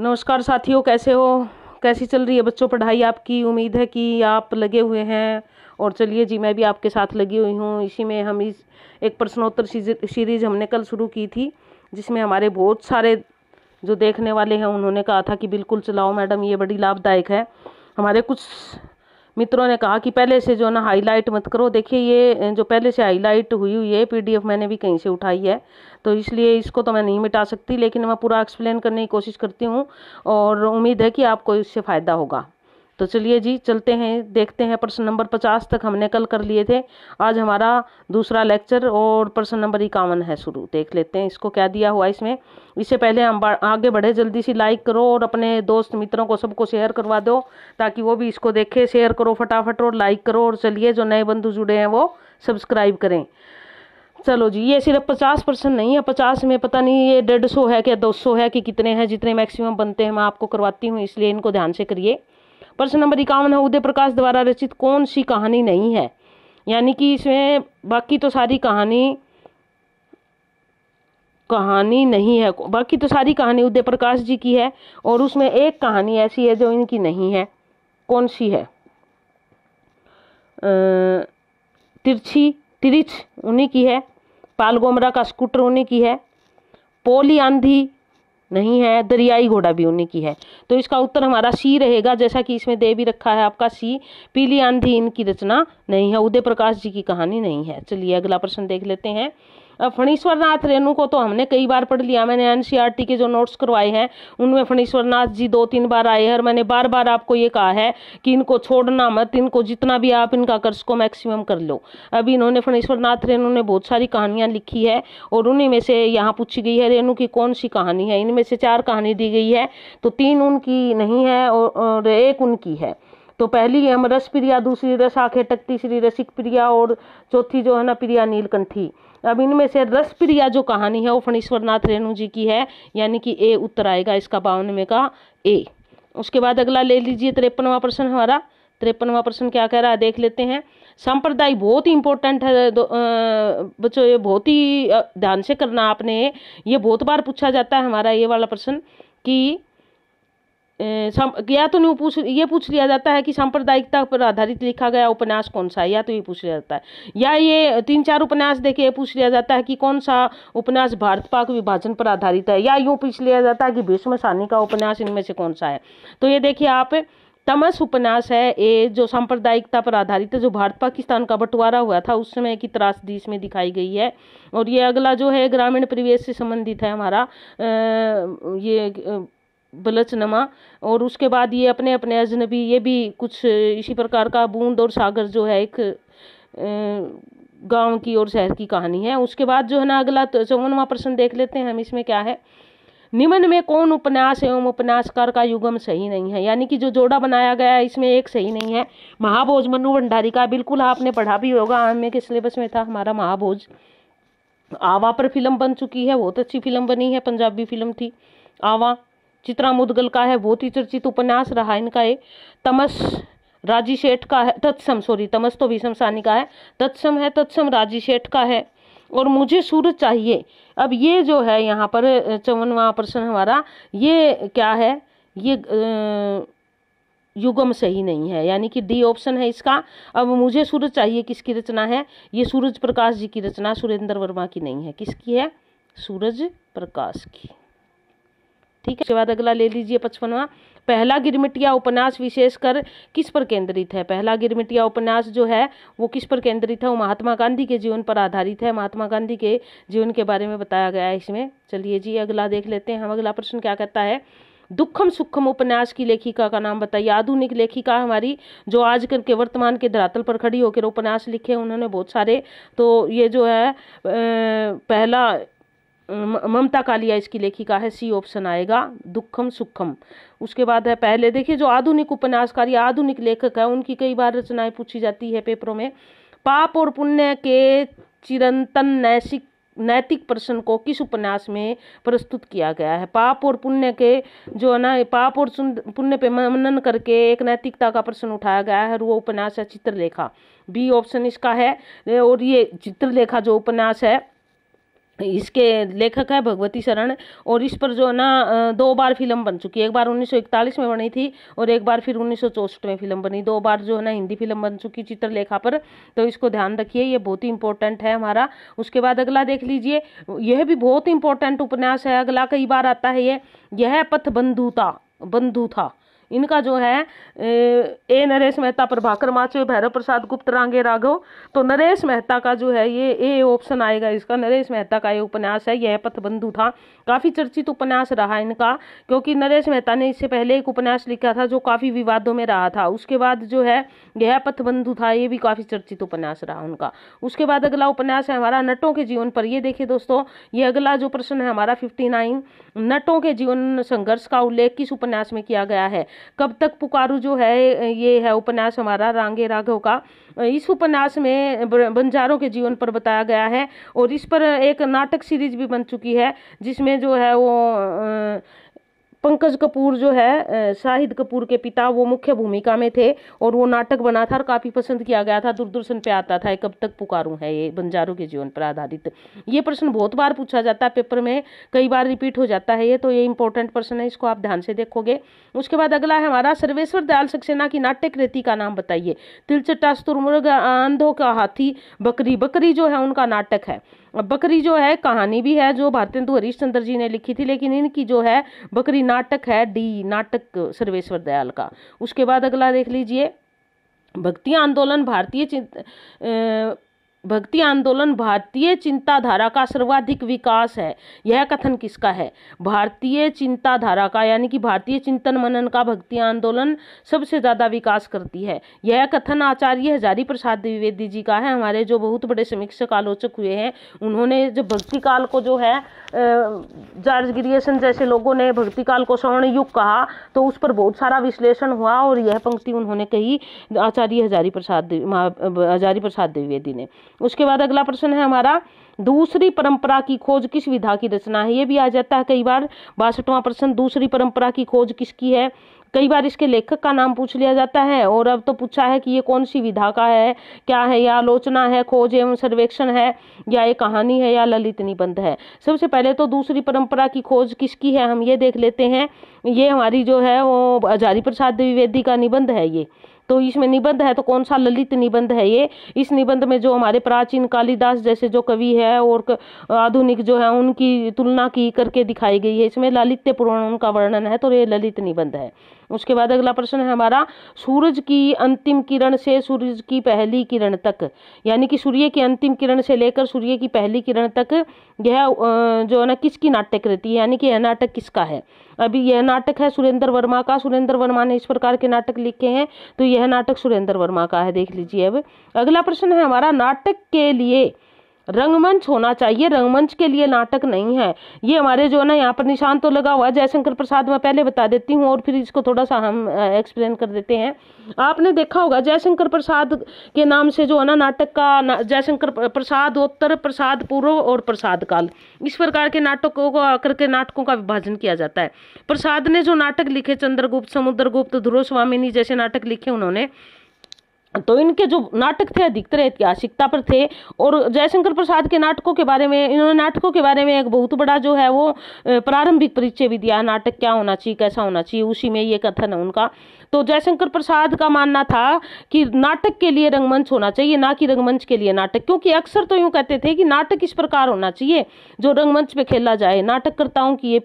नमस्कार साथियों कैसे हो कैसी चल रही है बच्चों पढ़ाई आपकी उम्मीद है कि आप लगे हुए हैं और चलिए जी मैं भी आपके साथ लगी हुई हूँ इसी में हम इस एक प्रश्नोत्तर सीरीज हमने कल शुरू की थी जिसमें हमारे बहुत सारे जो देखने वाले हैं उन्होंने कहा था कि बिल्कुल चलाओ मैडम ये बड़ी लाभदायक है हमारे कुछ मित्रों ने कहा कि पहले से जो ना हाईलाइट मत करो देखिए ये जो पहले से हाईलाइट हुई हुई है पीडीएफ मैंने भी कहीं से उठाई है तो इसलिए इसको तो मैं नहीं मिटा सकती लेकिन मैं पूरा एक्सप्लेन करने की कोशिश करती हूँ और उम्मीद है कि आपको इससे फ़ायदा होगा तो चलिए जी चलते हैं देखते हैं प्रश्न नंबर पचास तक हमने कल कर लिए थे आज हमारा दूसरा लेक्चर और प्रश्न नंबर इक्यावन है शुरू देख लेते हैं इसको क्या दिया हुआ इसमें इससे पहले हम आगे बढ़े जल्दी सी लाइक करो और अपने दोस्त मित्रों को सबको शेयर करवा दो ताकि वो भी इसको देखे शेयर करो फटाफट और लाइक करो और चलिए जो नए बंधु जुड़े हैं वो सब्सक्राइब करें चलो जी ये सिर्फ पचास परसेंट नहीं है पचास में पता नहीं ये डेढ़ सौ है क्या दो सौ है कि कितने हैं जितने मैक्सिमम बनते हैं मैं आपको करवाती हूँ इसलिए इनको ध्यान से करिए प्रश्न नंबर इक्यावन है उदय प्रकाश द्वारा रचित कौन सी कहानी नहीं है यानी कि इसमें बाकी तो सारी कहानी कहानी नहीं है बाकी तो सारी कहानी उदय प्रकाश जी की है और उसमें एक कहानी ऐसी है जो इनकी नहीं है कौन सी है तिरछी तिरिछ उन्हीं की है पाल गोमरा का स्कूटर उन्हीं की है पोली आंधी नहीं है दरियाई घोड़ा भी उन्हीं की है तो इसका उत्तर हमारा सी रहेगा जैसा कि इसमें दे भी रखा है आपका सी पीली आंधी इनकी रचना नहीं है उदय प्रकाश जी की कहानी नहीं है चलिए अगला प्रश्न देख लेते हैं अब फणीश्वरनाथ रेणु को तो हमने कई बार पढ़ लिया मैंने एन के जो नोट्स करवाए हैं उनमें फणीश्वरनाथ जी दो तीन बार आए हैं और मैंने बार बार आपको ये कहा है कि इनको छोड़ना मत इनको जितना भी आप इनका कर्ज को मैक्सिमम कर लो अभी इन्होंने फणीश्वरनाथ रेणु ने बहुत सारी कहानियाँ लिखी है और उन्हीं में से यहाँ पूछी गई है रेणु की कौन सी कहानी है इनमें से चार कहानी दी गई है तो तीन उनकी नहीं है और एक उनकी है तो पहली है रस प्रिया दूसरी रस आखेटक तीसरी रसिक प्रिया और चौथी जो है ना प्रिया नीलकंठी अब इनमें से रस प्रिया जो कहानी है वो फणीश्वरनाथ रेणु जी की है यानी कि ए उत्तर आएगा इसका बावनवे का ए उसके बाद अगला ले लीजिए तिरपनवा प्रश्न हमारा तिरपनवा प्रश्न क्या कह रहा है देख लेते हैं संप्रदाय बहुत ही इंपॉर्टेंट है बच्चों ये बहुत ही ध्यान से करना आपने ये बहुत बार पूछा जाता है हमारा ये वाला प्रश्न कि या तो नहीं पूछ ये पूछ लिया जाता है कि सांप्रदायिकता पर आधारित लिखा गया उपन्यास कौन सा है या तो ये पूछ लिया जाता है या ये तीन चार उपन्यास देखिए पूछ लिया जाता है कि कौन सा उपन्यास भारत पाक विभाजन पर आधारित है या यूँ पूछ लिया जाता है कि भीष्म सानी का उपन्यास इनमें से कौन सा है तो ये देखिए आप तमस उपन्यास है ये जो सांप्रदायिकता पर आधारित है जो भारत पाकिस्तान का बंटवारा हुआ था उस समय की त्रासदी इसमें दिखाई गई है और ये अगला जो है ग्रामीण परिवेश से संबंधित है हमारा ये बलचनमा और उसके बाद ये अपने अपने अजनबी ये भी कुछ इसी प्रकार का बूंद और सागर जो है एक गांव की और शहर की कहानी है उसके बाद जो है ना अगला चौवनवा प्रश्न देख लेते हैं हम इसमें क्या है निम्न में कौन उपन्यास एवं उपन्यासकार का युगम सही नहीं है यानी कि जो जोड़ा बनाया गया है इसमें एक सही नहीं है महाभोज मनु भंडारी का बिल्कुल आपने पढ़ा भी होगा आम के सिलेबस में था हमारा महाभोज आवा पर फिल्म बन चुकी है बहुत अच्छी फिल्म बनी है पंजाबी फिल्म थी आवा चित्रा मुदगल का है बहुत ही चर्चित उपन्यास रहा इनका ये तमस राजी शेठ का है तत्सम सॉरी तमस तो विषम सानी का है तत्सम है तत्सम राजी शेठ का है और मुझे सूरज चाहिए अब ये जो है यहाँ पर चौवनवा प्रश्न हमारा ये क्या है ये युगम सही नहीं है यानी कि डी ऑप्शन है इसका अब मुझे सूरज चाहिए किसकी रचना है ये सूरज प्रकाश जी की रचना सुरेंद्र वर्मा की नहीं है किसकी है सूरज प्रकाश की ठीक है उसके बाद अगला ले लीजिए पचपनवा पहला गिरमिटिया उपन्यास विशेषकर किस पर केंद्रित है पहला गिरमिटिया उपन्यास जो है वो किस पर केंद्रित है वो महात्मा गांधी के जीवन पर आधारित है महात्मा गांधी के जीवन के बारे में बताया गया है इसमें चलिए जी अगला देख लेते हैं हम अगला प्रश्न क्या कहता है दुखम सुखम उपन्यास की लेखिका का नाम बताइए आधुनिक लेखिका हमारी जो आजकल के वर्तमान के धरातल पर खड़ी होकर उपन्यास लिखे उन्होंने बहुत सारे तो ये जो है पहला ममता कालिया इसकी लेखिका है सी ऑप्शन आएगा दुखम सुखम उसके बाद है पहले देखिए जो आधुनिक उपन्यासकार या आधुनिक लेखक है उनकी कई बार रचनाएं पूछी जाती है पेपरों में पाप और पुण्य के चिरंतन नैसिक नैतिक प्रश्न को किस उपन्यास में प्रस्तुत किया गया है पाप और पुण्य के जो है ना पाप और पुण्य पे मनन करके एक नैतिकता का प्रश्न उठाया गया है वो उपन्यास है चित्रलेखा बी ऑप्शन इसका है और ये चित्रलेखा जो उपन्यास है इसके लेखक है भगवती शरण और इस पर जो ना दो बार फिल्म बन चुकी है एक बार 1941 में बनी थी और एक बार फिर उन्नीस में फिल्म बनी दो बार जो है ना हिंदी फिल्म बन चुकी चित्रलेखा पर तो इसको ध्यान रखिए ये बहुत ही इंपॉर्टेंट है हमारा उसके बाद अगला देख लीजिए यह भी बहुत इंपॉर्टेंट उपन्यास है अगला कई बार आता है ये यह पथ बंधुता बंधु था इनका जो है ए नरेश मेहता प्रभाकर माचो भैरव प्रसाद गुप्त रांगे राघव तो नरेश मेहता का जो है ये ए ऑप्शन आएगा इसका नरेश मेहता का ये उपन्यास है यह पथबंधु था काफ़ी चर्चित उपन्यास रहा इनका क्योंकि नरेश मेहता ने इससे पहले एक उपन्यास लिखा था जो काफ़ी विवादों में रहा था उसके बाद जो है यह पथबंधु था ये भी काफ़ी चर्चित उपन्यास रहा उनका उसके बाद अगला उपन्यास है हमारा नटों के जीवन पर ये देखिए दोस्तों ये अगला जो प्रश्न है हमारा फिफ्टी नाइन नटों के जीवन संघर्ष का उल्लेख किस उपन्यास में किया गया है कब तक पुकारू जो है ये है उपन्यास हमारा रांगे राघव का इस उपन्यास में बंजारों के जीवन पर बताया गया है और इस पर एक नाटक सीरीज भी बन चुकी है जिसमें जो है वो पंकज कपूर जो है शाहिद कपूर के पिता वो मुख्य भूमिका में थे और वो नाटक बना था और काफ़ी पसंद किया गया था दूरदर्शन पे आता था कब तक पुकारू है ये बंजारों के जीवन पर आधारित ये प्रश्न बहुत बार पूछा जाता है पेपर में कई बार रिपीट हो जाता है ये तो ये इंपॉर्टेंट प्रश्न है इसको आप ध्यान से देखोगे उसके बाद अगला है हमारा सर्वेश्वर दयाल सक्सेना की नाट्य कृति का नाम बताइए तिलचट्टा मुर्ग आंधो का हाथी बकरी बकरी जो है उनका नाटक है बकरी जो है कहानी भी है जो भारतेंदु चंद्र जी ने लिखी थी लेकिन इनकी जो है बकरी नाटक है डी नाटक सर्वेश्वर दयाल का उसके बाद अगला देख लीजिए भक्ति आंदोलन भारतीय भक्ति आंदोलन भारतीय चिंताधारा का सर्वाधिक विकास है यह कथन किसका है भारतीय चिंताधारा का यानी कि भारतीय चिंतन मनन का भक्ति आंदोलन सबसे ज़्यादा विकास करती है यह कथन आचार्य हजारी प्रसाद द्विवेदी जी का है हमारे जो बहुत बड़े समीक्षक आलोचक हुए हैं उन्होंने जो भक्ति काल को जो है जॉर्ज गिरियसन जैसे लोगों ने भक्ति काल को स्वर्ण युग कहा तो उस पर बहुत सारा विश्लेषण हुआ और यह पंक्ति उन्होंने कही आचार्य हजारी प्रसाद हजारी प्रसाद द्विवेदी ने उसके बाद अगला प्रश्न है हमारा दूसरी परंपरा की खोज किस विधा की रचना है ये भी आ जाता है कई बार बासठवां प्रश्न दूसरी परंपरा की खोज किसकी है कई बार इसके लेखक का नाम पूछ लिया जाता है और अब तो पूछा है कि ये कौन सी विधा का है क्या है या आलोचना है खोज एवं सर्वेक्षण है या ये कहानी है या ललित निबंध है सबसे पहले तो दूसरी परंपरा की खोज किसकी है हम ये देख लेते हैं ये हमारी जो है वो हजारी प्रसाद द्विवेदी का निबंध है ये तो इसमें निबंध है तो कौन सा ललित निबंध है ये इस निबंध में जो हमारे प्राचीन कालिदास जैसे जो कवि है और आधुनिक जो है उनकी तुलना की करके दिखाई गई है इसमें ललित्य पुराण उनका वर्णन है तो ये ललित निबंध है उसके बाद अगला प्रश्न है हमारा सूरज की अंतिम किरण से सूरज की पहली किरण तक यानी कि सूर्य की अंतिम किरण से लेकर सूर्य की पहली किरण तक यह जो है ना किसकी नाट्य कृति है यानी कि यह नाटक किसका है अभी यह नाटक है सुरेंद्र वर्मा का सुरेंद्र वर्मा ने इस प्रकार के नाटक लिखे हैं तो यह नाटक सुरेंद्र वर्मा का है देख लीजिए अब अगला प्रश्न है हमारा नाटक के लिए रंगमंच होना चाहिए रंगमंच के लिए नाटक नहीं है ये हमारे जो है ना यहाँ पर निशान तो लगा हुआ है जयशंकर प्रसाद मैं पहले बता देती हूँ और फिर इसको थोड़ा सा हम एक्सप्लेन कर देते हैं आपने देखा होगा जयशंकर प्रसाद के नाम से जो है ना नाटक का ना, जयशंकर प्रसाद उत्तर प्रसाद पूर्व और प्रसाद काल इस प्रकार के नाटकों को आकर के नाटकों का विभाजन किया जाता है प्रसाद ने जो नाटक लिखे चंद्रगुप्त समुद्रगुप्त ध्रुव स्वामिनी जैसे नाटक लिखे उन्होंने तो इनके जो नाटक थे अधिकतर ऐतिहासिकता पर थे और जयशंकर प्रसाद के नाटकों के बारे में इन्होंने नाटकों के बारे में एक बहुत बड़ा जो है वो प्रारंभिक परिचय भी दिया नाटक क्या होना चाहिए कैसा होना चाहिए उसी में ये कथन है उनका तो जयशंकर प्रसाद का मानना था कि नाटक के लिए रंगमंच होना चाहिए ना कि रंगमंच के लिए नाटक क्योंकि अक्सर तो यूँ कहते थे कि नाटक इस प्रकार होना चाहिए जो रंगमंच पे खेला जाए नाटककर्ताओं की ये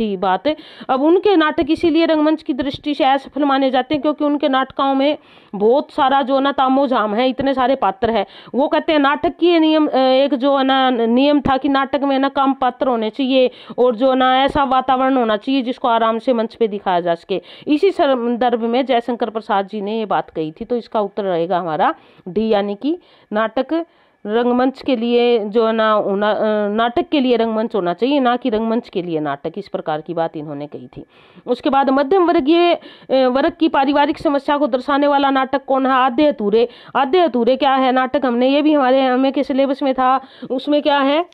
थी बात अब उनके नाटक इसीलिए रंगमंच की दृष्टि से असफल माने जाते हैं क्योंकि उनके नाटकों में बहुत सारा जो ना तामोजाम है इतने सारे पात्र है वो कहते हैं नाटक की नियम एक जो है ना नियम था कि नाटक में ना कम पात्र होने चाहिए और जो ना ऐसा वातावरण होना चाहिए जिसको आराम से मंच पे दिखाया जा सके इसी संदर्भ संदर्भ में जयशंकर प्रसाद जी ने ये बात कही थी तो इसका उत्तर रहेगा हमारा डी यानी कि नाटक रंगमंच के लिए जो है ना होना नाटक के लिए रंगमंच होना चाहिए ना कि रंगमंच के लिए नाटक इस प्रकार की बात इन्होंने कही थी उसके बाद मध्यम वर्गीय वर्ग की पारिवारिक समस्या को दर्शाने वाला नाटक कौन है आद्य अधूरे आद्य अधूरे क्या है नाटक हमने ये भी हमारे हमें के सिलेबस में था उसमें क्या है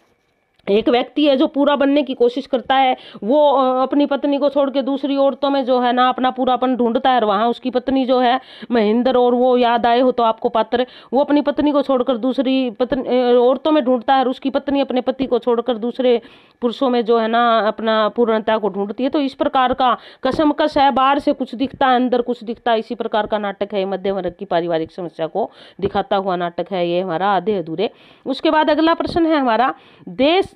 एक व्यक्ति है जो पूरा बनने की कोशिश करता है वो अपनी पत्नी को छोड़ के दूसरी औरतों में जो है ना अपना पूरापन ढूंढता है और वहाँ उसकी पत्नी जो है महेंद्र और वो याद आए हो तो आपको पात्र वो अपनी पत्नी को छोड़कर दूसरी पत्नी औरतों में ढूंढता है और उसकी पत्नी अपने पति को छोड़कर दूसरे पुरुषों में जो है ना अपना पूर्णता को ढूंढती है तो इस प्रकार का कसमकस है बाहर से कुछ दिखता है अंदर कुछ दिखता है इसी प्रकार का नाटक है मध्यम वर्ग की पारिवारिक समस्या को दिखाता हुआ नाटक है ये हमारा आधे अधूरे उसके बाद अगला प्रश्न है हमारा देश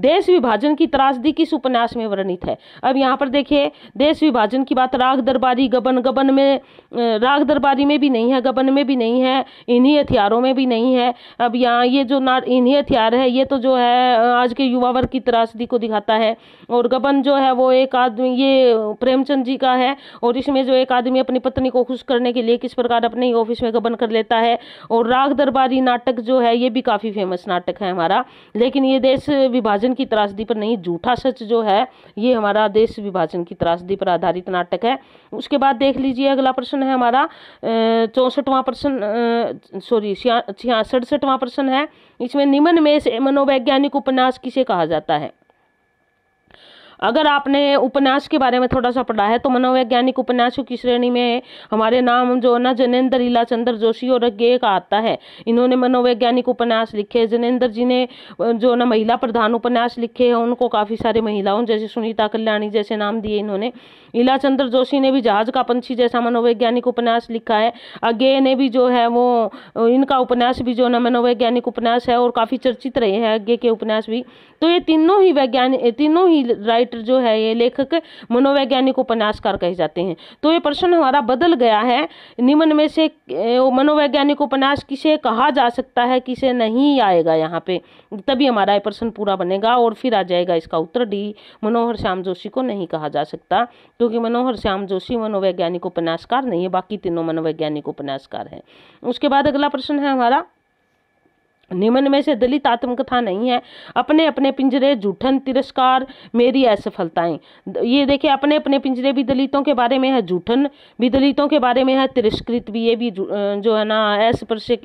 देश विभाजन की त्रासदी किस उपन्यास में वर्णित है अब यहाँ पर देखिए देश विभाजन की बात राग दरबारी गबन गबन में राग दरबारी में भी नहीं है गबन में भी नहीं है इन्हीं हथियारों में भी नहीं है अब यहाँ ये जो ना इन्हीं हथियार है ये तो जो है आज के युवा वर्ग की त्रासदी को दिखाता है और गबन जो है वो एक आदमी ये प्रेमचंद जी का है और इसमें जो एक आदमी अपनी पत्नी को खुश करने के लिए किस प्रकार अपने ही ऑफिस में गबन कर लेता है और राग दरबारी नाटक जो है ये भी काफ़ी फेमस नाटक है हमारा लेकिन ये देश विभाजन विभाजन की त्रासदी पर नहीं झूठा सच जो है ये हमारा देश विभाजन की त्रासदी पर आधारित नाटक है उसके बाद देख लीजिए अगला प्रश्न है हमारा चौंसठवां प्रश्न सॉरी छिया सड़सठवां प्रश्न है इसमें निम्न में से मनोवैज्ञानिक उपन्यास किसे कहा जाता है अगर आपने उपन्यास के बारे में थोड़ा सा पढ़ा है तो मनोवैज्ञानिक उपन्यासों की श्रेणी में हमारे नाम जो है ना जनेन्द्र लीला चंद्र जोशी और अज्ञे का आता है इन्होंने मनोवैज्ञानिक उपन्यास लिखे जनेन्द्र जी ने जो ना महिला प्रधान उपन्यास लिखे हैं उनको काफ़ी सारे महिलाओं जैसे सुनीता कल्याणी जैसे नाम दिए इन्होंने लीला चंद्र जोशी ने भी जहाज का पंछी जैसा मनोवैज्ञानिक उपन्यास लिखा है अज्ञे ने भी जो है वो इनका उपन्यास भी जो ना मनोवैज्ञानिक उपन्यास है और काफ़ी चर्चित रहे हैं अज्ञे के उपन्यास भी तो ये तीनों ही वैज्ञानिक तीनों ही राइट राइटर जो है ये लेखक मनोवैज्ञानिक उपन्यासकार कहे जाते हैं तो ये प्रश्न हमारा बदल गया है निम्न में से मनोवैज्ञानिक उपन्यास किसे कहा जा सकता है किसे नहीं आएगा यहाँ पे तभी हमारा ये प्रश्न पूरा बनेगा और फिर आ जाएगा इसका उत्तर डी मनोहर श्याम जोशी को नहीं कहा जा सकता क्योंकि मनोहर श्याम जोशी मनोवैज्ञानिक उपन्यासकार नहीं है बाकी तीनों मनोवैज्ञानिक उपन्यासकार हैं उसके बाद अगला प्रश्न है हमारा निम्न में से दलित आत्मकथा नहीं है अपने अपने पिंजरे जूठन तिरस्कार मेरी असफलताएं ये देखिए अपने अपने पिंजरे भी दलितों के बारे में है जूठन भी दलितों के बारे में है तिरस्कृत भी ये भी जो है ना अस्पृश्य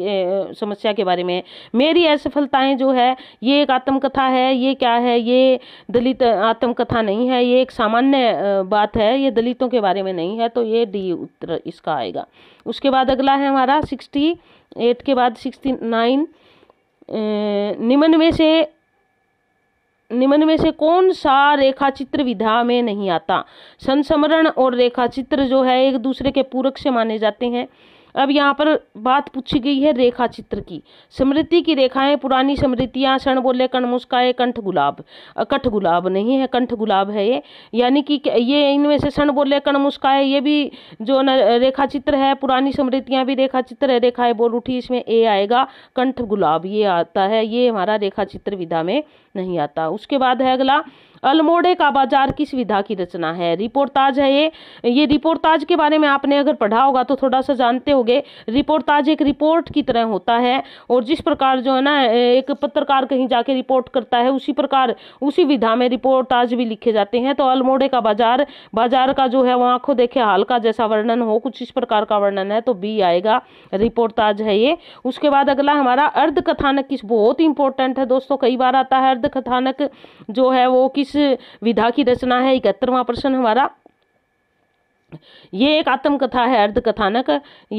समस्या के बारे में है मेरी असफलताएं जो है ये एक आत्मकथा है ये क्या है ये दलित आत्मकथा नहीं है ये एक सामान्य बात है ये दलितों के बारे में नहीं है तो ये डी उत्तर इसका आएगा उसके बाद अगला है हमारा सिक्सटी एट के बाद सिक्सटी नाइन निम्न में से निम्न में से कौन सा रेखाचित्र विधा में नहीं आता संस्मरण और रेखाचित्र जो है एक दूसरे के पूरक से माने जाते हैं अब यहाँ पर बात पूछी गई है रेखा चित्र की स्मृति की रेखाएं पुरानी स्मृतियाँ क्षण बोले कण मुस्काए कंठ गुलाब कठ गुलाब नहीं है कंठ गुलाब है ये यानी कि ये इनमें से क्षण बोले कण मुस्काए ये भी जो न रेखा चित्र है पुरानी स्मृतियाँ भी रेखा चित्र है रेखाएं बोल उठी इसमें ए आएगा कंठ गुलाब ये आता है ये हमारा रेखा चित्र विधा में नहीं आता उसके बाद है अगला अल्मोड़े का बाजार किस विधा की रचना है रिपोर्ताज है ये ये रिपोर्ताज के बारे में आपने अगर पढ़ा होगा तो थोड़ा सा जानते होंगे रिपोर्ताज एक रिपोर्ट की तरह होता है और जिस प्रकार जो है ना एक पत्रकार कहीं जाके रिपोर्ट करता है उसी प्रकार उसी विधा में रिपोर्टाज भी लिखे जाते हैं तो अल्मोड़े का बाजार बाजार का जो है वह आँखों देखे हाल का जैसा वर्णन हो कुछ इस प्रकार का वर्णन है तो बी आएगा रिपोर्टाज है ये उसके बाद अगला हमारा अर्धकथानक किस बहुत इंपॉर्टेंट है दोस्तों कई बार आता है अर्धकथानक जो है वो किस विधा की रचना है इकहत्तरवा प्रश्न हमारा ये एक आत्मकथा है अर्ध कथानक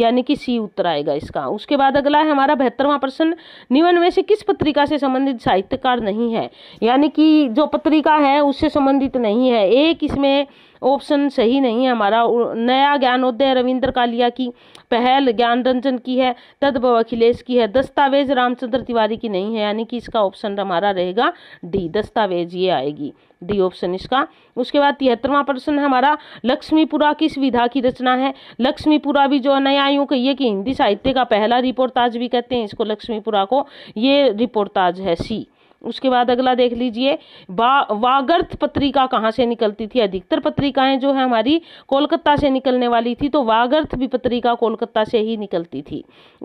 यानी कि सी उत्तर आएगा इसका उसके बाद अगला है हमारा बहत्तरवा प्रश्न निवन में से किस पत्रिका से संबंधित साहित्यकार नहीं है यानी कि जो पत्रिका है उससे संबंधित नहीं है एक इसमें ऑप्शन सही नहीं है हमारा नया ज्ञानोदय रविंद्र कालिया की पहल ज्ञान रंजन की है तद्भव अखिलेश की है दस्तावेज रामचंद्र तिवारी की नहीं है यानी कि इसका ऑप्शन हमारा रहेगा डी दस्तावेज ये आएगी डी ऑप्शन इसका उसके बाद तिहत्तरवा प्रश्न हमारा लक्ष्मीपुरा किस विधा की रचना है लक्ष्मीपुरा भी जो नया यूँ कहिए कि हिंदी साहित्य का पहला रिपोर्टाज भी कहते हैं इसको लक्ष्मीपुरा को ये रिपोर्टाज है सी उसके बाद अगला देख लीजिए वा वागर्थ पत्रिका कहाँ से निकलती थी अधिकतर पत्रिकाएं जो है हमारी कोलकाता से निकलने वाली थी तो वागर्थ भी पत्रिका कोलकाता से ही निकलती थी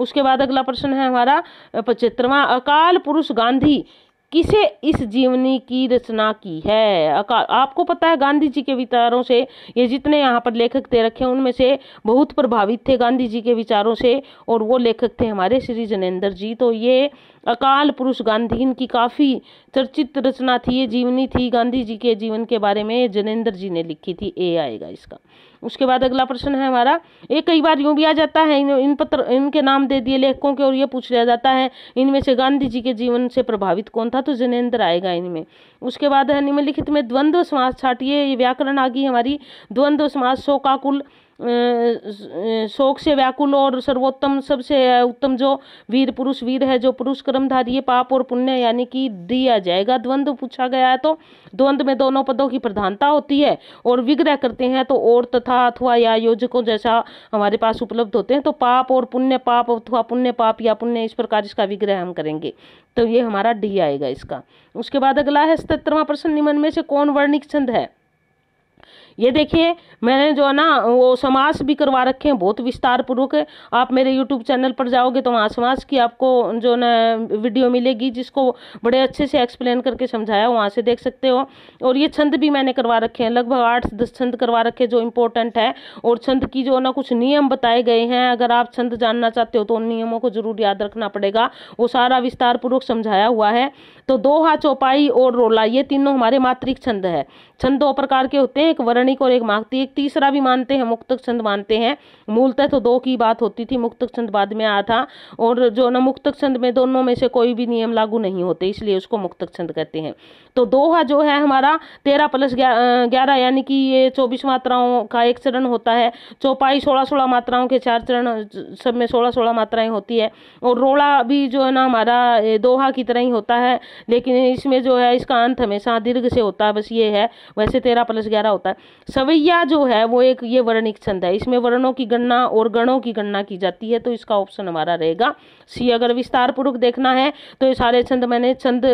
उसके बाद अगला प्रश्न है हमारा पचहत्तरवा अकाल पुरुष गांधी किसे इस जीवनी की रचना की है आपको पता है गांधी जी के विचारों से ये जितने यहाँ पर लेखक दे रखे हैं उनमें से बहुत प्रभावित थे गांधी जी के विचारों से और वो लेखक थे हमारे श्री जनेन्द्र जी तो ये अकाल पुरुष गांधी इनकी काफ़ी चर्चित रचना थी ये जीवनी थी गांधी जी के जीवन के बारे में जनेन्द्र जी ने लिखी थी ए आएगा इसका उसके बाद अगला प्रश्न है हमारा ये कई बार यूँ भी आ जाता है इन इन पत्र इनके नाम दे दिए लेखकों के और ये पूछ लिया जाता है इनमें से गांधी जी के जीवन से प्रभावित कौन था तो जिनेन्द्र आएगा इनमें उसके बाद है निम्नलिखित में द्वंद्व समाज छाटिए ये व्याकरण आ गई हमारी द्वंद्व समाज शोकाकुल शोक से व्याकुल और सर्वोत्तम सबसे उत्तम जो वीर पुरुष वीर है जो पुरुष कर्मधारी ये पाप और पुण्य यानी कि दिया जाएगा द्वंद्व पूछा गया है तो द्वंद्व में दोनों पदों की प्रधानता होती है और विग्रह करते हैं तो और तथा अथवा या योजकों जैसा हमारे पास उपलब्ध होते हैं तो पाप और पुण्य पाप अथवा पुण्य पाप या पुण्य इस प्रकार इसका विग्रह हम करेंगे तो ये हमारा डी आएगा इसका उसके बाद अगला है सतरवा प्रश्न निम्न में से कौन वर्णिक छंद है ये देखिए मैंने जो है ना वो समास भी करवा रखे हैं बहुत विस्तार पूर्वक आप मेरे यूट्यूब चैनल पर जाओगे तो वहाँ समास की आपको जो ना वीडियो मिलेगी जिसको बड़े अच्छे से एक्सप्लेन करके समझाया वहाँ से देख सकते हो और ये छंद भी मैंने करवा रखे हैं लगभग आठ दस छंद करवा रखे जो इम्पोर्टेंट है और छंद की जो ना कुछ नियम बताए गए हैं अगर आप छंद जानना चाहते हो तो उन नियमों को जरूर याद रखना पड़ेगा वो सारा विस्तार पूर्वक समझाया हुआ है तो दोहा चौपाई और रोला ये तीनों हमारे मात्रिक छंद है छंद दो प्रकार के होते हैं एक वर्णिक और एक एक तीसरा भी मानते हैं मुक्तक छंद मानते हैं मूलतः तो दो की बात होती थी मुक्तक छंद बाद में आया था और जो ना मुक्तक छंद में दोनों में से कोई भी नियम लागू नहीं होते इसलिए उसको मुक्तक छंद कहते हैं तो दोहा जो है हमारा तेरह प्लस ग्यारह यानी कि ये चौबीस मात्राओं का एक चरण होता है चौपाई सोलह सोलह मात्राओं के चार चरण सब में सोलह सोलह मात्राएं होती है और रोड़ा भी जो है ना हमारा दोहा की तरह ही होता है लेकिन इसमें जो है इसका अंत हमेशा दीर्घ से होता है बस ये है वैसे तेरह प्लस ग्यारह होता है सवैया जो है वो एक ये वर्णिक छंद है इसमें वर्णों की गणना और गणों की गणना की जाती है तो इसका ऑप्शन हमारा रहेगा सी अगर विस्तार पूर्वक देखना है तो ये सारे छंद मैंने छंद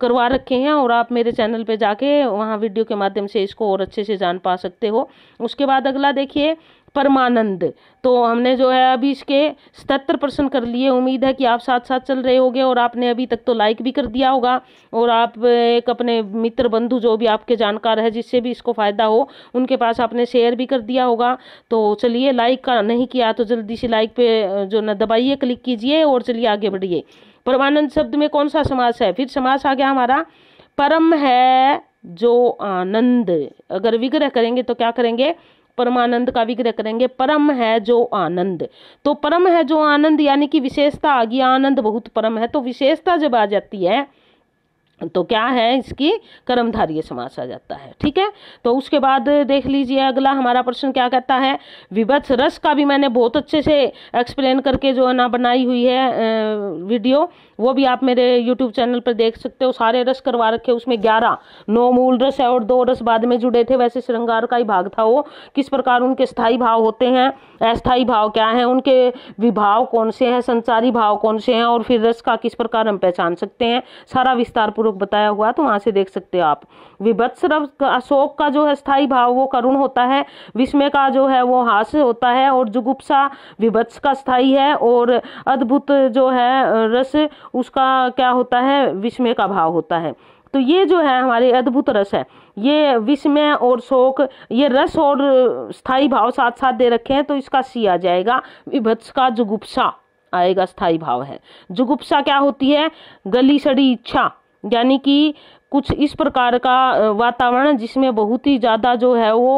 करवा रखे हैं और आप मेरे चैनल पर जाके वहाँ वीडियो के माध्यम से इसको और अच्छे से जान पा सकते हो उसके बाद अगला देखिए परमानंद तो हमने जो है अभी इसके सतर परसेंट कर लिए उम्मीद है कि आप साथ साथ चल रहे होगे और आपने अभी तक तो लाइक भी कर दिया होगा और आप एक अपने मित्र बंधु जो भी आपके जानकार है जिससे भी इसको फ़ायदा हो उनके पास आपने शेयर भी कर दिया होगा तो चलिए लाइक का नहीं किया तो जल्दी से लाइक पर जो ना दबाइए क्लिक कीजिए और चलिए आगे बढ़िए परमानंद शब्द में कौन सा समास है फिर समास आ गया हमारा परम है जो आनंद अगर विग्रह करेंगे तो क्या करेंगे परमानंद का विग्रह करेंगे परम है जो आनंद तो परम है जो आनंद यानी कि विशेषता आ गई आनंद बहुत परम है तो विशेषता जब आ जाती है तो क्या है इसकी कर्मधारीय समास आ जाता है ठीक है तो उसके बाद देख लीजिए अगला हमारा प्रश्न क्या कहता है विभत्स रस का भी मैंने बहुत अच्छे से एक्सप्लेन करके जो है ना बनाई हुई है वीडियो वो भी आप मेरे यूट्यूब चैनल पर देख सकते हो सारे रस करवा रखे उसमें ग्यारह नौ मूल रस है और दो रस बाद में जुड़े थे वैसे श्रृंगार का ही भाग था वो किस प्रकार उनके स्थायी भाव होते हैं अस्थायी भाव क्या है उनके विभाव कौन से हैं संसारी भाव कौन से हैं और फिर रस का किस प्रकार हम पहचान सकते हैं सारा विस्तार पूर्वक बताया हुआ तो वहाँ से देख सकते हो आप विभत्स अशोक का जो है स्थायी भाव वो करुण होता है विस्मय का जो है वो हास्य होता है और जुगुप्सा विभत्स का स्थायी है और अद्भुत जो है रस उसका क्या होता है विस्मय का भाव होता है तो ये जो है हमारे अद्भुत रस है ये विस्मय और शोक ये रस और स्थाई भाव साथ साथ दे रखे हैं तो इसका सी आ जाएगा विभत्स का जुगुप्सा आएगा स्थाई भाव है जुगुप्सा क्या होती है गली सड़ी इच्छा यानी कि कुछ इस प्रकार का वातावरण जिसमें बहुत ही ज़्यादा जो है वो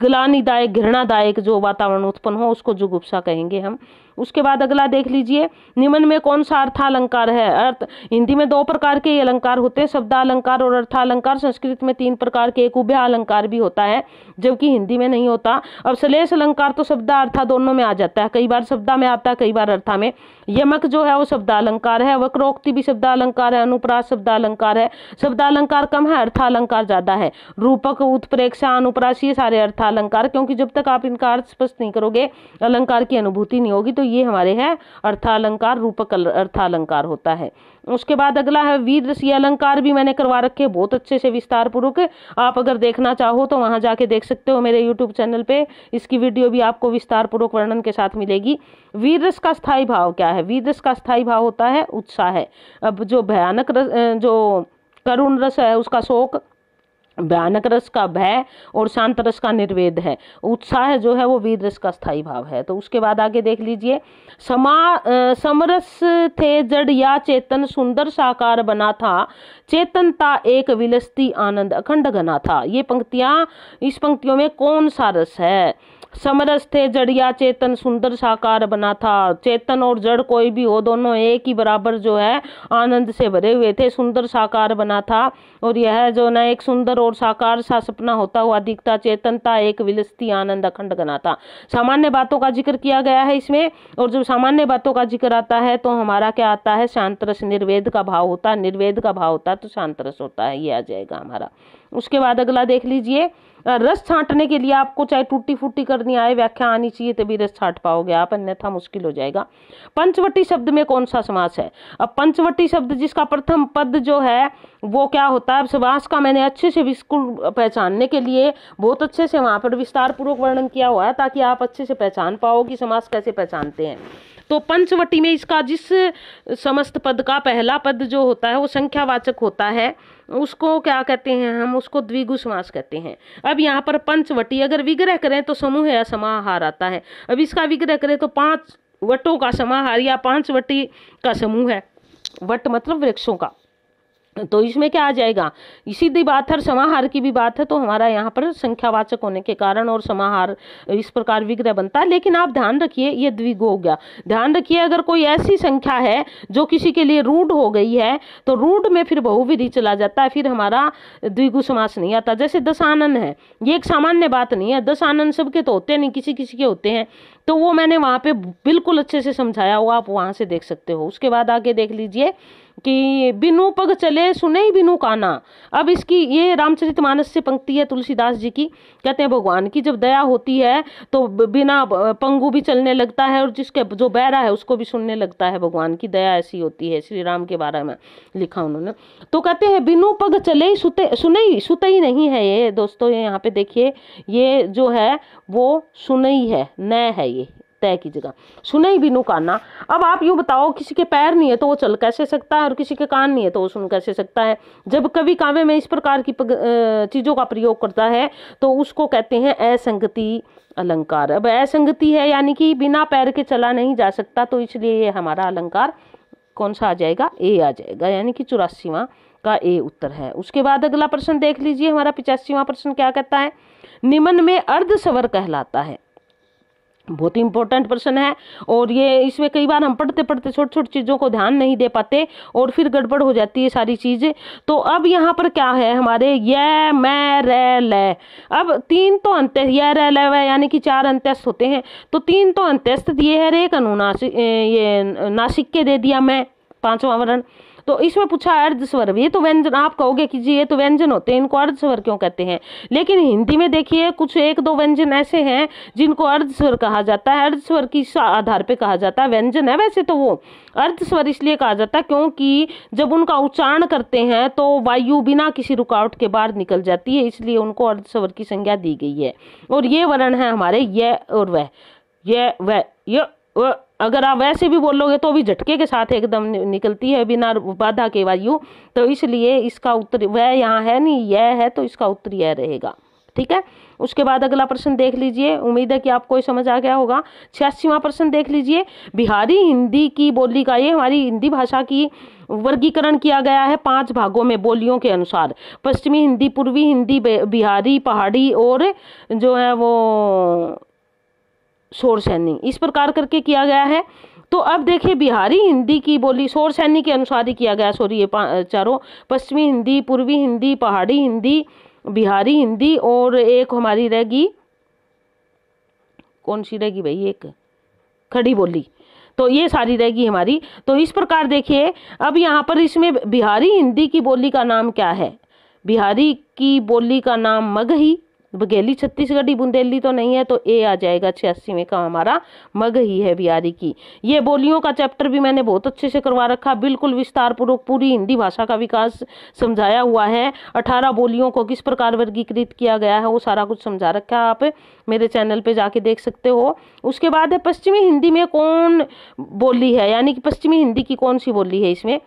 ग्लानीदायक घृणादायक जो वातावरण उत्पन्न हो उसको जुगुप्सा कहेंगे हम उसके बाद अगला देख लीजिए निम्न में कौन सा अर्थालंकार है अर्थ हिंदी में दो प्रकार के अलंकार होते हैं शब्दालंकार और अर्थालंकार संस्कृत में तीन प्रकार के एक अलंकार भी होता है जबकि हिंदी में नहीं होता अब श्लेष अलंकार तो शब्द अर्था दोनों में आ जाता है कई बार शब्दा में आता है कई बार अर्था में यमक जो है वो शब्दालंकार है वक्रोक्ति भी शब्दालंकार है अनुप्रास शब्दालंकार है शब्दालंकार कम है अर्थालंकार ज़्यादा है रूपक उत्प्रेक्षा अनुप्रास ये सारे अर्थालंकार क्योंकि जब तक आप इनका अर्थ स्पष्ट नहीं करोगे अलंकार की अनुभूति नहीं होगी तो ये हमारे हैं अर्थालंकार रूपक अर्थालंकार होता है उसके बाद अगला है वीर ऋषि अलंकार भी मैंने करवा रखे बहुत अच्छे से विस्तार पूर्वक आप अगर देखना चाहो तो वहाँ जाके देख सकते हो मेरे यूट्यूब चैनल पे इसकी वीडियो भी आपको विस्तार पूर्वक वर्णन के साथ मिलेगी वीर रस का स्थायी भाव क्या है वीर रस का स्थायी भाव होता है उत्साह है अब जो भयानक रस जो करुण रस है उसका शोक भयानक रस का भय और शांत रस का निर्वेद है उत्साह जो है वो वीर रस का स्थायी भाव है तो उसके बाद आगे देख लीजिए समा समरस थे जड़ या चेतन सुंदर साकार बना था चेतनता एक विलसती आनंद अखंड घना था ये पंक्तियाँ इस पंक्तियों में कौन सा रस है समरस थे जड़ या चेतन सुंदर साकार बना था चेतन और जड़ कोई भी हो दोनों एक ही बराबर जो है आनंद से भरे हुए थे सुंदर साकार बना था और यह जो ना एक सुंदर और साकार सा सपना होता हुआ दिखता चेतन था एक विलस्ती आनंद अखंड गना था सामान्य बातों का जिक्र किया गया है इसमें और जब सामान्य बातों का जिक्र आता है तो हमारा क्या आता है शांतरस निर्वेद का भाव होता है निर्वेद का भाव होता है तो शांतरस होता है ये आ जाएगा हमारा उसके बाद अगला देख लीजिए रस छांटने के लिए आपको चाहे टूटी फूटी करनी आए व्याख्या आनी चाहिए तभी रस छांट पाओगे आप अन्यथा मुश्किल हो जाएगा पंचवटी शब्द में कौन सा समास है अब पंचवटी शब्द जिसका प्रथम पद जो है वो क्या होता है सुभाष का मैंने अच्छे से बिल्कुल पहचानने के लिए बहुत अच्छे से वहाँ पर विस्तार पूर्वक वर्णन किया हुआ है ताकि आप अच्छे से पहचान पाओ कि समास कैसे पहचानते हैं तो पंचवटी में इसका जिस समस्त पद का पहला पद जो होता है वो संख्यावाचक होता है उसको क्या कहते हैं हम उसको द्विगु समास कहते हैं अब यहाँ पर पंचवटी अगर विग्रह करें तो समूह या समाहार आता है अब इसका विग्रह करें तो पाँच वटों का समाहार या पाँच वटी का समूह है वट मतलब वृक्षों का तो इसमें क्या आ जाएगा इसी है समाहार की भी बात है तो हमारा यहाँ पर संख्यावाचक होने के कारण और समाहार इस प्रकार विग्रह बनता है लेकिन आप ध्यान रखिए ये द्विग हो गया ध्यान रखिए अगर कोई ऐसी संख्या है जो किसी के लिए रूढ़ हो गई है तो रूढ़ में फिर बहुविधि चला जाता है फिर हमारा द्विगु समास नहीं आता जैसे दशानन है ये एक सामान्य बात नहीं है दशानन सबके तो होते नहीं किसी किसी के होते हैं तो वो मैंने वहाँ पर बिल्कुल अच्छे से समझाया हुआ आप वहाँ से देख सकते हो उसके बाद आगे देख लीजिए कि बिनु पग चले सुने बिनु काना अब इसकी ये रामचरित मानस से पंक्ति है तुलसीदास जी की कहते हैं भगवान की जब दया होती है तो बिना पंगु भी चलने लगता है और जिसके जो बहरा है उसको भी सुनने लगता है भगवान की दया ऐसी होती है श्री राम के बारे में लिखा उन्होंने तो कहते हैं बिनु पग चले सुते सुनई सुतई नहीं है ये दोस्तों ये यहाँ पे देखिए ये जो है वो सुनई है न है ये तय कीजिएगा सुने ही बिनु काना अब आप यूँ बताओ किसी के पैर नहीं है तो वो चल कैसे सकता है और किसी के कान नहीं है तो वो सुन कैसे सकता है जब कवि काव्य में इस प्रकार की चीज़ों का प्रयोग करता है तो उसको कहते हैं असंगति अलंकार अब असंगति है यानी कि बिना पैर के चला नहीं जा सकता तो इसलिए ये हमारा अलंकार कौन सा आ जाएगा ए आ जाएगा यानी कि चौरासीवा का ए उत्तर है उसके बाद अगला प्रश्न देख लीजिए हमारा पिचासीवा प्रश्न क्या कहता है निमन में अर्ध स्वर कहलाता है बहुत ही इंपॉर्टेंट प्रश्न है और ये इसमें कई बार हम पढ़ते पढ़ते छोटी छोटी चीज़ों को ध्यान नहीं दे पाते और फिर गड़बड़ हो जाती है सारी चीजें तो अब यहाँ पर क्या है हमारे य मैं रे ले अब तीन तो अंत्यस्त य रे ल यानी कि चार अंत्यस्त होते हैं तो तीन तो अंत्यस्त दिए हैं रे कनु नासिक ये नासिक के दे दिया मैं पाँचवा वर्ण तो इसमें पूछा अर्धस्वर ये तो व्यंजन आप कहोगे कि जी ये तो व्यंजन होते हैं इनको अर्धस्वर क्यों कहते हैं लेकिन हिंदी में देखिए कुछ एक दो व्यंजन ऐसे हैं जिनको अर्धस्वर कहा जाता है अर्धस्वर की आधार पर कहा जाता है व्यंजन है वैसे तो वो अर्धस्वर इसलिए कहा जाता है क्योंकि जब उनका उच्चारण करते हैं तो वायु बिना किसी रुकावट के बाहर निकल जाती है इसलिए उनको अर्धस्वर की संज्ञा दी गई है और ये वर्ण है हमारे ये और वह ये वह ये वह अगर आप वैसे भी बोलोगे तो भी झटके के साथ एकदम निकलती है बिना बाधा के वायु तो इसलिए इसका उत्तर वह यहाँ है नहीं यह है तो इसका उत्तर यह रहेगा ठीक है उसके बाद अगला प्रश्न देख लीजिए उम्मीद है कि आपको ये समझ आ गया होगा छियासीवा प्रश्न देख लीजिए बिहारी हिंदी की बोली का ये हमारी हिंदी भाषा की वर्गीकरण किया गया है पांच भागों में बोलियों के अनुसार पश्चिमी हिंदी पूर्वी हिंदी बिहारी पहाड़ी और जो है वो शोर सैनी इस प्रकार करके किया गया है तो अब देखिए बिहारी हिंदी की बोली शोर सैनी के अनुसार ही किया गया सॉरी ये चारों पश्चिमी हिंदी पूर्वी हिंदी पहाड़ी हिंदी बिहारी हिंदी और एक हमारी रहेगी कौन सी रहेगी भाई एक खड़ी बोली तो ये सारी रहेगी हमारी तो इस प्रकार देखिए अब यहाँ पर इसमें बिहारी हिंदी की बोली का नाम क्या है बिहारी की बोली का नाम मगही बघेली छत्तीसगढ़ी बुंदेली तो नहीं है तो ए आ जाएगा छियासी में का हमारा मग ही है बिहारी की ये बोलियों का चैप्टर भी मैंने बहुत अच्छे से करवा रखा बिल्कुल विस्तार पूर्वक पूरी हिंदी भाषा का विकास समझाया हुआ है अठारह बोलियों को किस प्रकार वर्गीकृत किया गया है वो सारा कुछ समझा रखा है आप मेरे चैनल पर जाके देख सकते हो उसके बाद है पश्चिमी हिंदी में कौन बोली है यानी कि पश्चिमी हिंदी की कौन सी बोली है इसमें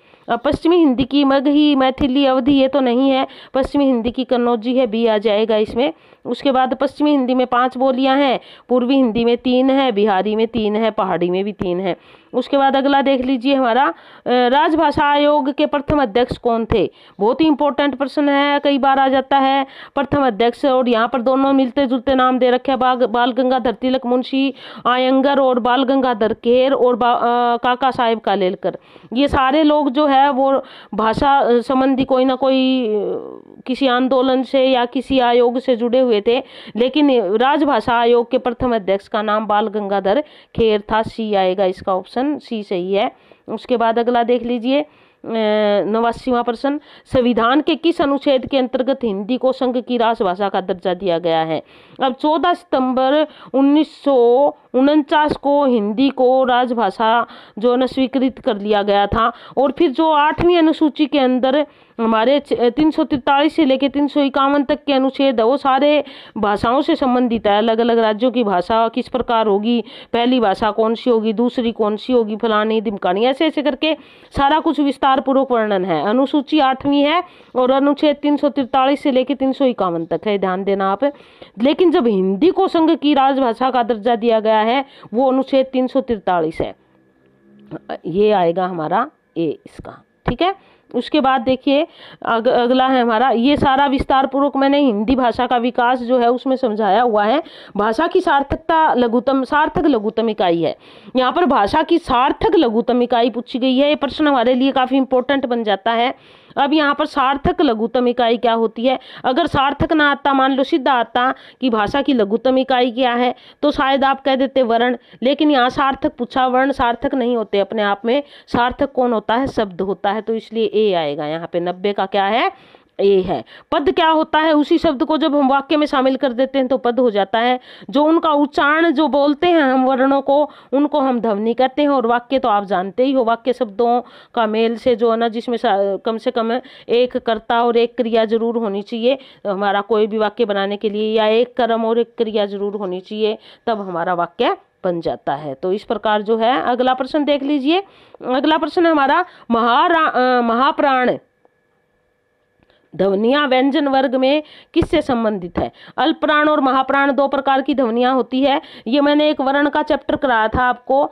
पश्चिमी हिंदी की मगही मैथिली अवधि ये तो नहीं है पश्चिमी हिंदी की कन्नौजी है बी आ जाएगा इसमें उसके बाद पश्चिमी हिंदी में पांच बोलियां हैं पूर्वी हिंदी में तीन है बिहारी में तीन है पहाड़ी में भी तीन है उसके बाद अगला देख लीजिए हमारा राजभाषा आयोग के प्रथम अध्यक्ष कौन थे बहुत ही इंपॉर्टेंट प्रश्न है कई बार आ जाता है प्रथम अध्यक्ष और यहाँ पर दोनों मिलते जुलते नाम दे रखे हैं बाल गंगाधर तिलक मुंशी आयंगर और बाल गंगाधर केर और आ, काका साहेब कालेलकर ये सारे लोग जो है है वो भाषा संबंधी कोई ना कोई किसी आंदोलन से या किसी आयोग से जुड़े हुए थे लेकिन राजभाषा आयोग के प्रथम अध्यक्ष का नाम बाल गंगाधर खेर था सी आएगा इसका ऑप्शन सी सही है उसके बाद अगला देख लीजिए नवासीवा प्रश्न संविधान के किस अनुच्छेद के अंतर्गत हिंदी को संघ की राजभाषा का दर्जा दिया गया है अब 14 सितंबर उन्नीस को हिंदी को राजभाषा जो है स्वीकृत कर लिया गया था और फिर जो आठवीं अनुसूची के अंदर हमारे तीन सौ तिरतालीस से लेकर तीन सौ इक्यावन तक के अनुच्छेद है वो सारे भाषाओं से संबंधित है अलग अलग राज्यों की भाषा किस प्रकार होगी पहली भाषा कौन सी होगी दूसरी कौन सी होगी फलानी दिमकानी ऐसे ऐसे करके सारा कुछ विस्तार पूर्वक वर्णन है अनुसूची आठवीं है और अनुच्छेद तीन से लेकर तीन तक है ध्यान देना आप लेकिन जब हिंदी को संघ की राजभाषा का दर्जा दिया गया है वो अनुच्छेद तीन है ये आएगा हमारा ए इसका ठीक है उसके बाद देखिए अग, अगला है हमारा ये सारा विस्तार पूर्वक मैंने हिंदी भाषा का विकास जो है उसमें समझाया हुआ है भाषा की सार्थकता लघुतम सार्थक लघुतम इकाई है यहाँ पर भाषा की सार्थक लघुतम इकाई पूछी गई है ये प्रश्न हमारे लिए काफ़ी इंपॉर्टेंट बन जाता है अब यहाँ पर सार्थक लघुतम इकाई क्या होती है अगर सार्थक ना आता मान लो सिद्ध आता कि भाषा की लघुतम इकाई क्या है तो शायद आप कह देते वर्ण लेकिन यहाँ सार्थक पूछा वर्ण सार्थक नहीं होते अपने आप में सार्थक कौन होता है शब्द होता है तो इसलिए ए आएगा यहाँ पे नब्बे का क्या है ए है पद क्या होता है उसी शब्द को जब हम वाक्य में शामिल कर देते हैं तो पद हो जाता है जो उनका उच्चारण जो बोलते हैं हम वर्णों को उनको हम ध्वनि कहते हैं और वाक्य तो आप जानते ही हो वाक्य शब्दों का मेल से जो है ना जिसमें कम से कम एक कर्ता और एक क्रिया जरूर होनी चाहिए हमारा कोई भी वाक्य बनाने के लिए या एक कर्म और एक क्रिया जरूर होनी चाहिए तब हमारा वाक्य बन जाता है तो इस प्रकार जो है अगला प्रश्न देख लीजिए अगला प्रश्न हमारा महारा महाप्राण ध्वनिया व्यंजन वर्ग में किससे संबंधित है अल्पप्राण और महाप्राण दो प्रकार की ध्वनिया होती है ये मैंने एक वर्ण का चैप्टर कराया था आपको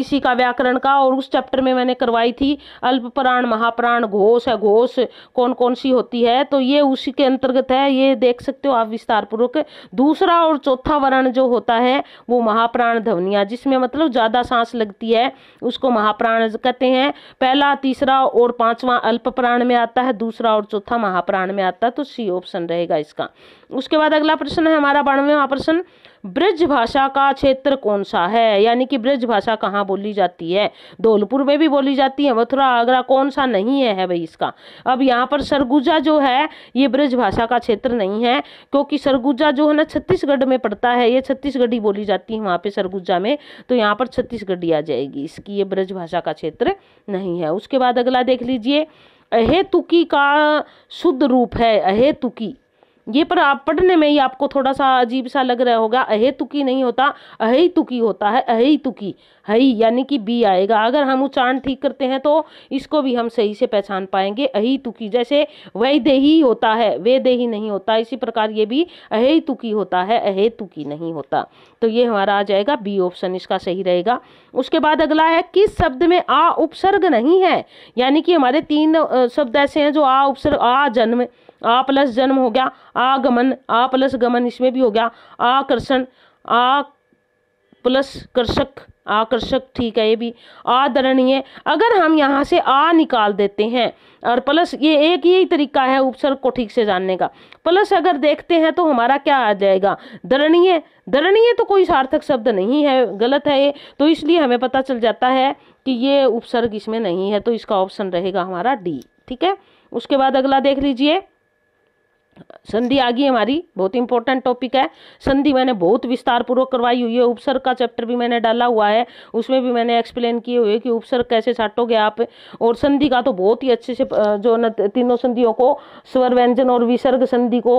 इसी का व्याकरण का और उस चैप्टर में मैंने करवाई थी अल्पप्राण महाप्राण घोष है घोष कौन कौन सी होती है तो ये उसी के अंतर्गत है ये देख सकते हो आप विस्तार पूर्वक दूसरा और चौथा वर्ण जो होता है वो महाप्राण ध्वनिया जिसमें मतलब ज़्यादा सांस लगती है उसको महाप्राण कहते हैं पहला तीसरा और पाँचवा अल्प में आता है दूसरा और चौथा चौथा महाप्राण में आता है तो सी ऑप्शन रहेगा इसका उसके बाद अगला प्रश्न है हमारा बानवेवा प्रश्न ब्रज भाषा का क्षेत्र कौन सा है यानी कि ब्रज भाषा कहाँ बोली जाती है धौलपुर में भी बोली जाती है मथुरा आगरा कौन सा नहीं है, है भाई इसका अब यहाँ पर सरगुजा जो है ये ब्रज भाषा का क्षेत्र नहीं है क्योंकि सरगुजा जो है ना छत्तीसगढ़ में पड़ता है ये छत्तीसगढ़ी बोली जाती है वहाँ पे सरगुजा में तो यहाँ पर छत्तीसगढ़ी आ जाएगी इसकी ये ब्रज भाषा का क्षेत्र नहीं है उसके बाद अगला देख लीजिए अहेतुकी का शुद्ध रूप है अहेतुकी ये पर आप पढ़ने में ही आपको थोड़ा सा अजीब सा लग रहा होगा अहेतुकी नहीं होता अहेतुकी होता है अहेतुकी हई यानी कि बी आएगा अगर हम उच्चारण ठीक करते हैं तो इसको भी हम सही से पहचान पाएंगे तुकी जैसे वैदेही होता है वेदेही नहीं होता इसी प्रकार ये भी अहेतुकी होता है अहेतुकी नहीं होता तो ये हमारा आ जाएगा बी ऑप्शन इसका सही रहेगा उसके बाद अगला है किस शब्द में आ उपसर्ग नहीं है यानी कि हमारे तीन शब्द ऐसे हैं जो आ उपसर्ग आ जन्म आ प्लस जन्म हो गया आगमन आ प्लस गमन इसमें भी हो गया आकर्षण आ प्लस कर्षक आकर्षक ठीक है ये भी आदरणीय अगर हम यहाँ से आ निकाल देते हैं और प्लस ये एक ही तरीका है उपसर्ग को ठीक से जानने का प्लस अगर देखते हैं तो हमारा क्या आ जाएगा दरणीय दरणीय तो कोई सार्थक शब्द नहीं है गलत है ये तो इसलिए हमें पता चल जाता है कि ये उपसर्ग इसमें नहीं है तो इसका ऑप्शन रहेगा हमारा डी ठीक है उसके बाद अगला देख लीजिए संधि आ गई हमारी बहुत इंपॉर्टेंट टॉपिक है संधि मैंने बहुत विस्तार पूर्वक करवाई हुई है उपसर्ग का चैप्टर भी मैंने डाला हुआ है उसमें भी मैंने एक्सप्लेन किए हुए कि उपसर्ग कैसे छाटोगे आप और संधि का तो बहुत ही अच्छे से जो न तीनों संधियों को स्वर व्यंजन और विसर्ग संधि को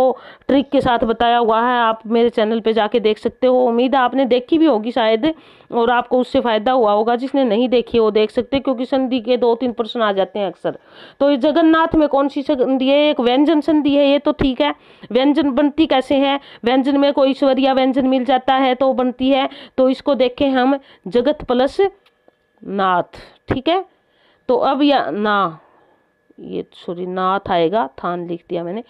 ट्रिक के साथ बताया हुआ है आप मेरे चैनल पर जाके देख सकते हो उम्मीद है आपने देखी भी होगी शायद और आपको उससे फ़ायदा हुआ होगा जिसने नहीं देखी वो देख सकते क्योंकि संधि के दो तीन प्रश्न आ जाते हैं अक्सर तो जगन्नाथ में कौन सी संधि है एक व्यंजन संधि है ये तो ठीक है व्यंजन बनती कैसे है व्यंजन में कोई ईश्वरीय व्यंजन मिल जाता है तो बनती है तो इसको देखें हम जगत प्लस नाथ ठीक है तो अब या ना ये सॉरी नाथ आएगा थान लिख दिया मैंने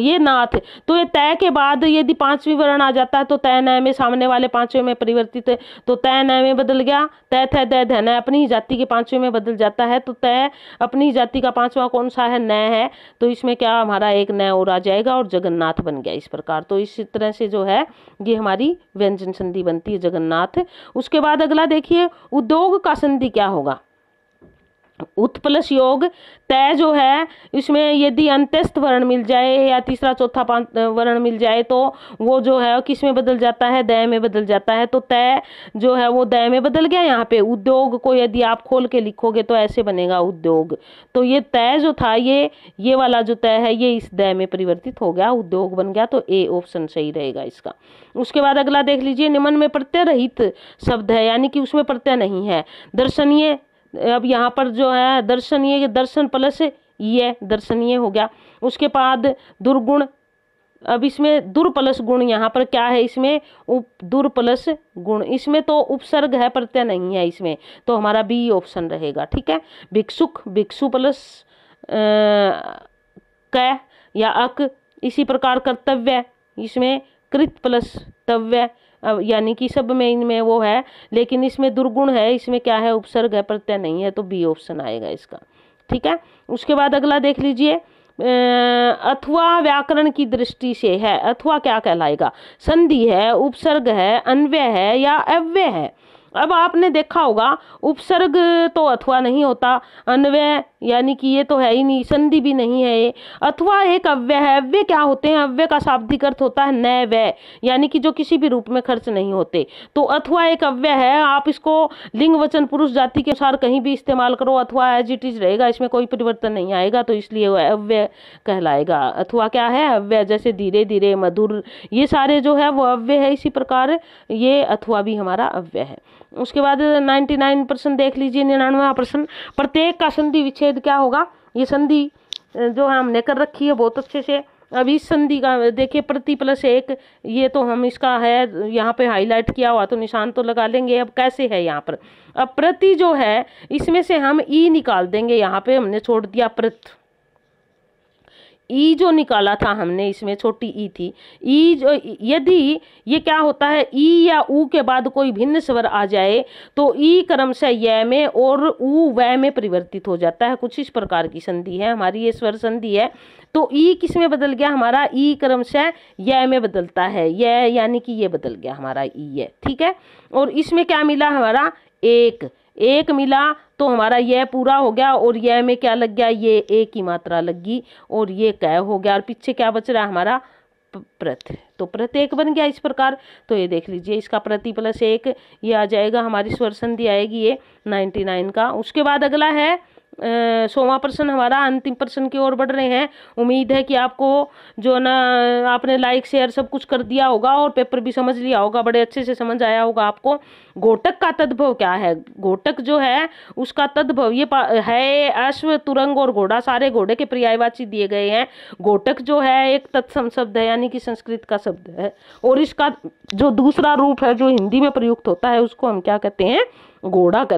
ये नाथ है तो ये तय के बाद यदि पांचवी वर्ण आ जाता है तो तय नय में सामने वाले पांचवें में परिवर्तित है तो तय नय में बदल गया तय थे दय धन अपनी ही जाति के पांचवें में बदल जाता है तो तय अपनी ही जाति का पांचवा कौन सा है नय है तो इसमें क्या हमारा एक नय और आ जाएगा और जगन्नाथ बन गया इस प्रकार तो इस तरह से जो है ये हमारी व्यंजन संधि बनती है जगन्नाथ उसके बाद अगला देखिए उद्योग का संधि क्या होगा उत्प्लस योग तय जो है इसमें यदि अंत्यस्थ वर्ण मिल जाए या तीसरा चौथा पांच वर्ण मिल जाए तो वो जो है किस में बदल जाता है दय में बदल जाता है तो तय जो है वो दय में बदल गया यहाँ पे उद्योग को यदि आप खोल के लिखोगे तो ऐसे बनेगा उद्योग तो ये तय जो था ये ये वाला जो तय है ये इस दय में परिवर्तित हो गया उद्योग बन गया तो ए ऑप्शन सही रहेगा इसका उसके बाद अगला देख लीजिए निमन में प्रत्यय रहित शब्द है यानी कि उसमें प्रत्यय नहीं है दर्शनीय अब यहाँ पर जो है दर्शनीय दर्शन प्लस ये दर्शनीय हो गया उसके बाद दुर्गुण अब इसमें दुर प्लस गुण यहाँ पर क्या है इसमें उप दुर प्लस गुण इसमें तो उपसर्ग है प्रत्यय नहीं है इसमें तो हमारा बी ऑप्शन रहेगा ठीक है भिक्षुक भिक्षु प्लस क या अक इसी प्रकार कर्तव्य इसमें कृत प्लस तव्य यानी कि सब में इनमें वो है लेकिन इसमें दुर्गुण है इसमें क्या है उपसर्ग है प्रत्यय नहीं है तो बी ऑप्शन आएगा इसका ठीक है उसके बाद अगला देख लीजिए अथवा व्याकरण की दृष्टि से है अथवा क्या कहलाएगा संधि है उपसर्ग है अन्वय है या अव्यय है अब आपने देखा होगा उपसर्ग तो अथवा नहीं होता अन्वय यानी कि ये तो है ही नहीं संधि भी नहीं है ये अथवा एक अव्य है अव्य क्या होते हैं अव्य का शाब्दिक अर्थ होता है नय व्यय यानी कि जो किसी भी रूप में खर्च नहीं होते तो अथवा एक अव्यय है आप इसको लिंग वचन पुरुष जाति के अनुसार कहीं भी इस्तेमाल करो अथवा एज इट इज रहेगा इसमें कोई परिवर्तन नहीं आएगा तो इसलिए वह अव्यय कहलाएगा अथवा क्या है अव्यय जैसे धीरे धीरे मधुर ये सारे जो है वो अव्यय है इसी प्रकार ये अथवा भी हमारा अव्यय है उसके बाद 99 परसेंट देख लीजिए निन्यानवे परसेंट प्रत्येक का संधि विच्छेद क्या होगा ये संधि जो हमने कर रखी है बहुत अच्छे से अब इस संधि का देखिए प्रति प्लस एक ये तो हम इसका है यहाँ पे हाईलाइट किया हुआ तो निशान तो लगा लेंगे अब कैसे है यहाँ पर अब प्रति जो है इसमें से हम ई निकाल देंगे यहाँ पे हमने छोड़ दिया प्रति ई जो निकाला था हमने इसमें छोटी ई थी ई जो यदि ये क्या होता है ई या ऊ के बाद कोई भिन्न स्वर आ जाए तो ई क्रम से य में और ऊ व में परिवर्तित हो जाता है कुछ इस प्रकार की संधि है हमारी ये स्वर संधि है तो ई किस में बदल गया हमारा ई क्रम से य में बदलता है य यानी कि ये बदल गया हमारा ई है ठीक है और इसमें क्या मिला हमारा एक एक मिला तो हमारा यह पूरा हो गया और यह में क्या लग गया ये एक की मात्रा लगी और ये कै हो गया और पीछे क्या बच रहा है हमारा प्रथ तो प्रत्येक बन गया इस प्रकार तो ये देख लीजिए इसका प्रति प्लस एक ये आ जाएगा हमारी स्वर संधि आएगी ये नाइन्टी नाइन का उसके बाद अगला है सोवा प्रश्न हमारा अंतिम प्रश्न की ओर बढ़ रहे हैं उम्मीद है कि आपको जो ना आपने लाइक शेयर सब कुछ कर दिया होगा और पेपर भी समझ लिया होगा बड़े अच्छे से समझ आया होगा आपको घोटक का तद्भव क्या है घोटक जो है उसका तद्भव ये है अश्व तुरंग और घोड़ा सारे घोड़े के पर्यायवाची दिए गए हैं घोटक जो है एक तत्सम शब्द है यानी कि संस्कृत का शब्द है और इसका जो दूसरा रूप है जो हिंदी में प्रयुक्त होता है उसको हम क्या कहते हैं घोड़ा कहते